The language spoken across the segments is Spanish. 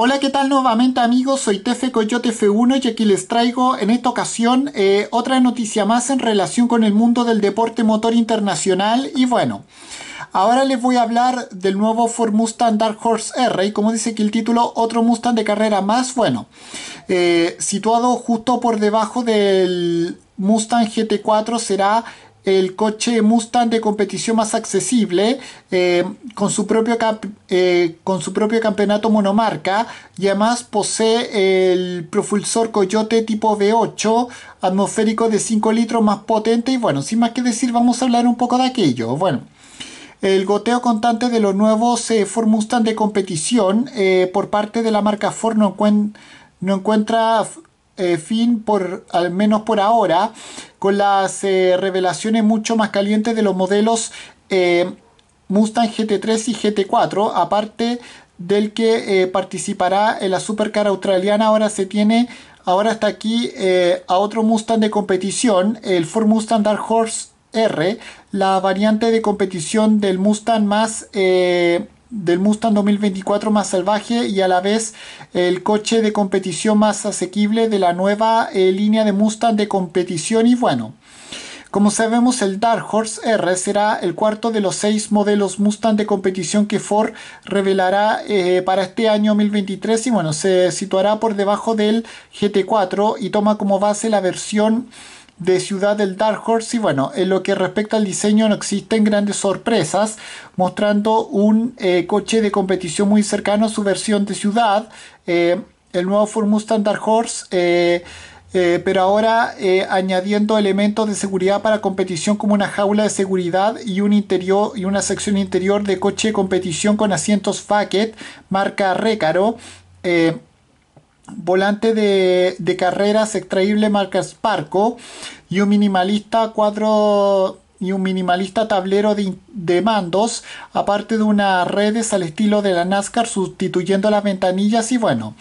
Hola, ¿qué tal nuevamente amigos? Soy Tefe Coyote F1 y aquí les traigo en esta ocasión eh, otra noticia más en relación con el mundo del deporte motor internacional y bueno, ahora les voy a hablar del nuevo Ford Mustang Dark Horse R y como dice aquí el título, otro Mustang de carrera más, bueno, eh, situado justo por debajo del Mustang GT4 será el coche Mustang de competición más accesible eh, con, su propio eh, con su propio campeonato monomarca y además posee el propulsor Coyote tipo V8 atmosférico de 5 litros más potente y bueno, sin más que decir vamos a hablar un poco de aquello. Bueno, el goteo constante de los nuevos eh, Ford Mustang de competición por parte de la marca Ford no, no encuentra fin por al menos por ahora con las eh, revelaciones mucho más calientes de los modelos eh, Mustang GT3 y GT4, aparte del que eh, participará en la supercar australiana. Ahora se tiene, ahora está aquí a otro Mustang de competición, el Ford Mustang Dark Horse R, la variante de competición del Mustang más del Mustang 2024 más salvaje y a la vez el coche de competición más asequible de la nueva eh, línea de Mustang de competición y bueno. Como sabemos, el Dark Horse R será el cuarto de los seis modelos Mustang de competición que Ford revelará eh, para este año 2023 y bueno, se situará por debajo del GT4 y toma como base la versión de Ciudad del Dark Horse. Y bueno, en lo que respecta al diseño no existen grandes sorpresas, mostrando un eh, coche de competición muy cercano a su versión de ciudad, eh, el nuevo Ford Mustang Dark Horse. Eh, pero ahora añadiendo elementos de seguridad para competición como una jaula de seguridad y un interior y una sección interior de coche de competición con asientos Facket marca Recaro volante de, carreras extraíble marca Sparco y un minimalista cuadro y un minimalista tablero de, mandos, aparte de unas redes al estilo de la NASCAR sustituyendo las ventanillas y bueno.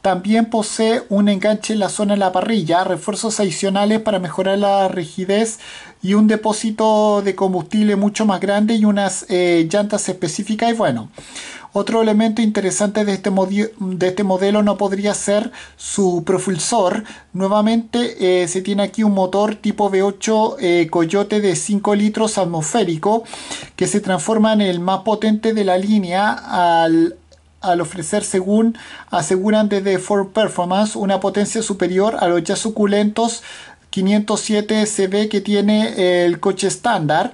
También posee un enganche en la zona de la parrilla, refuerzos adicionales para mejorar la rigidez y un depósito de combustible mucho más grande y unas eh, llantas específicas y bueno. Otro elemento interesante este de este, modelo no podría ser su propulsor. Nuevamente eh, se tiene aquí un motor tipo V8 eh, Coyote de 5 litros atmosférico que se transforma en el más potente de la línea al, al ofrecer, según aseguran desde Ford Performance, una potencia superior a los ya suculentos 507 CB que tiene el coche estándar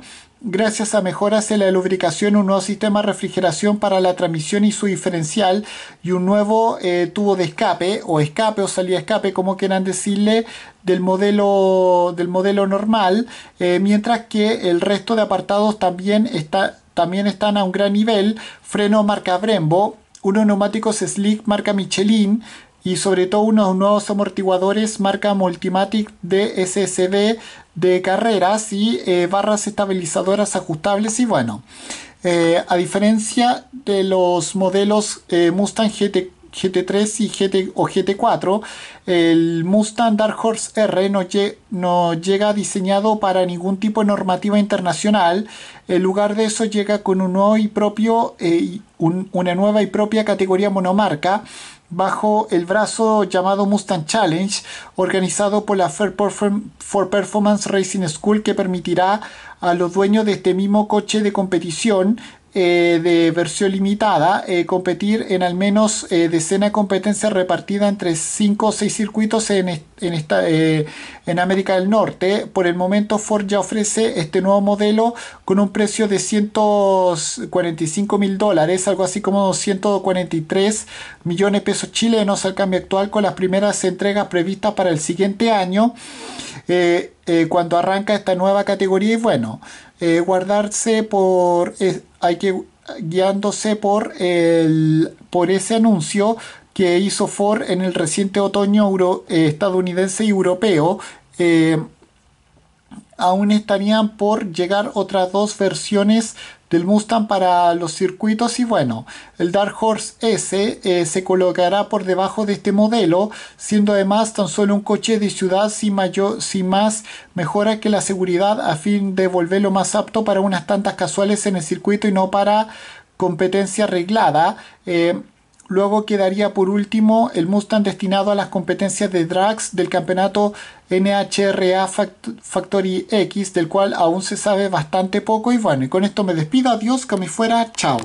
gracias a mejoras en la lubricación, un nuevo sistema de refrigeración para la transmisión y su diferencial y un nuevo eh, tubo de escape o escape o salida escape, como quieran decirle, del modelo, del modelo normal, eh, mientras que el resto de apartados también, está, también están a un gran nivel, freno marca Brembo, unos neumáticos Slick marca Michelin, y sobre todo unos nuevos amortiguadores marca Multimatic DSSB de carreras y eh, barras estabilizadoras ajustables y bueno, eh, a diferencia de los modelos eh, Mustang GT, 3 y GT, o GT4, el Mustang Dark Horse R no, llega diseñado para ningún tipo de normativa internacional, en lugar de eso llega con un propio, una nueva y propia categoría monomarca, bajo el brazo llamado Mustang Challenge, organizado por la Fair Performance Racing School, que permitirá a los dueños de este mismo coche de competición eh, de versión limitada, eh, competir en al menos eh, decena de competencias repartida entre 5 o 6 circuitos en, esta, en América del Norte. Por el momento Ford ya ofrece este nuevo modelo con un precio de 145 mil dólares, algo así como 143 millones de pesos chilenos al cambio actual con las primeras entregas previstas para el siguiente año. cuando arranca esta nueva categoría y bueno, guardarse por hay que guiándose por, por ese anuncio que hizo Ford en el reciente otoño euro, eh, estadounidense y europeo. Eh, aún estarían por llegar otras dos versiones del Mustang para los circuitos y bueno, el Dark Horse S eh, se colocará por debajo de este modelo, siendo además tan solo un coche de ciudad sin, mayor, sin más mejora que la seguridad a fin de volverlo más apto para unas tantas casuales en el circuito y no para competencia arreglada. Eh, Luego quedaría por último el Mustang destinado a las competencias de drags del campeonato NHRA Factory X, del cual aún se sabe bastante poco. Y bueno, con esto me despido. Adiós, que me fuera. Chao.